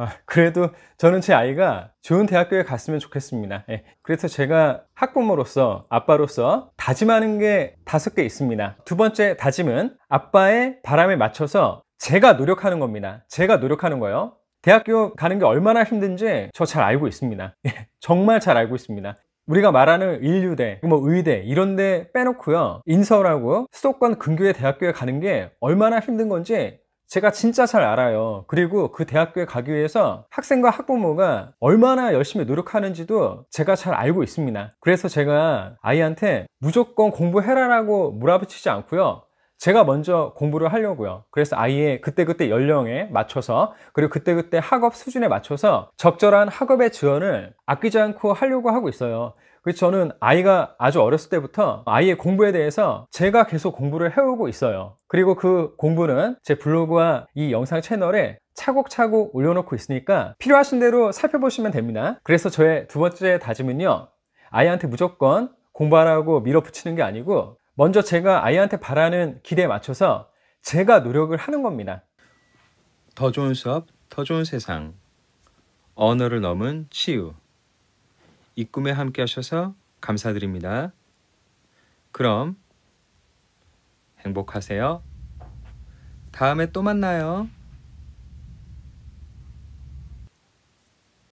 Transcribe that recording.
아, 그래도 저는 제 아이가 좋은 대학교에 갔으면 좋겠습니다. 예. 그래서 제가 학부모로서 아빠로서 다짐하는 게 다섯 개 있습니다. 두 번째 다짐은 아빠의 바람에 맞춰서 제가 노력하는 겁니다. 제가 노력하는 거예요. 대학교 가는 게 얼마나 힘든지 저 잘 알고 있습니다. 예. 정말 잘 알고 있습니다. 우리가 말하는 인류대, 뭐 의대 이런 데 빼놓고요. 인서울하고 수도권 근교의 대학교에 가는 게 얼마나 힘든 건지 제가 진짜 잘 알아요. 그리고 그 대학교에 가기 위해서 학생과 학부모가 얼마나 열심히 노력하는지도 제가 잘 알고 있습니다. 그래서 제가 아이한테 무조건 공부해라라고 몰아붙이지 않고요. 제가 먼저 공부를 하려고요. 그래서 아이의 그때그때 연령에 맞춰서 그리고 그때그때 학업 수준에 맞춰서 적절한 학업의 지원을 아끼지 않고 하려고 하고 있어요. 그래서 저는 아이가 아주 어렸을 때부터 아이의 공부에 대해서 제가 계속 공부를 해오고 있어요. 그리고 그 공부는 제 블로그와 이 영상 채널에 차곡차곡 올려놓고 있으니까 필요하신 대로 살펴보시면 됩니다. 그래서 저의 두 번째 다짐은요. 아이한테 무조건 공부하라고 밀어붙이는 게 아니고 먼저 제가 아이한테 바라는 기대에 맞춰서 제가 노력을 하는 겁니다. 더 좋은 수업, 더 좋은 세상. 언어를 넘은 치유. 이 꿈에 함께 하셔서 감사드립니다. 그럼 행복하세요. 다음에 또 만나요.